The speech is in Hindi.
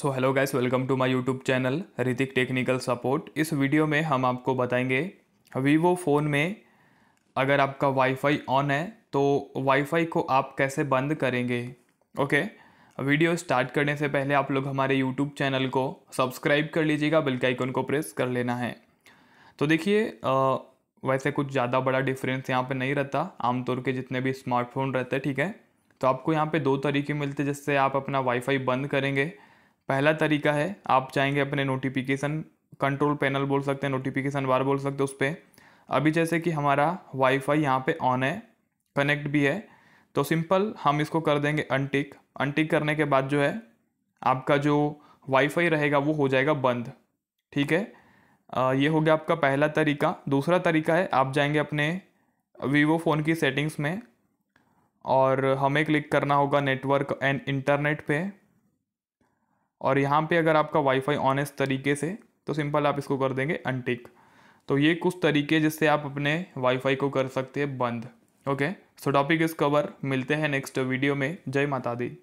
so hello guys welcome to my YouTube channel Hrithik technical support इस वीडियो में हम आपको बताएंगे वीवो फ़ोन में अगर आपका वाईफाई ऑन है तो वाईफाई को आप कैसे बंद करेंगे ओके वीडियो स्टार्ट करने से पहले आप लोग हमारे यूट्यूब चैनल को सब्सक्राइब कर लीजिएगा बेल के आइकन को प्रेस कर लेना है तो देखिए वैसे कुछ ज़्यादा बड़ा डिफरेंस यहाँ पर नहीं रहता आमतौर के जितने भी स्मार्टफोन रहते हैं ठीक है तो आपको यहाँ पर दो तरीके मिलते जिससे आप अपना वाईफाई बंद करेंगे पहला तरीका है आप चाहेंगे अपने नोटिफिकेशन कंट्रोल पैनल बोल सकते हैं नोटिफिकेशन बार बोल सकते हैं उस पर अभी जैसे कि हमारा वाईफाई यहाँ पे ऑन है कनेक्ट भी है तो सिंपल हम इसको कर देंगे अनटिक अनटिक करने के बाद जो है आपका जो वाईफाई रहेगा वो हो जाएगा बंद ठीक है आ, ये हो गया आपका पहला तरीका दूसरा तरीका है आप जाएंगे अपने वीवो फ़ोन की सेटिंग्स में और हमें क्लिक करना होगा नेटवर्क एंड इंटरनेट पर और यहाँ पे अगर आपका वाईफाई ऑन है तरीके से तो सिंपल आप इसको कर देंगे अनटिक तो ये कुछ तरीके जिससे आप अपने वाईफाई को कर सकते हैं बंद okay so topic is cover मिलते हैं नेक्स्ट वीडियो में जय माता दी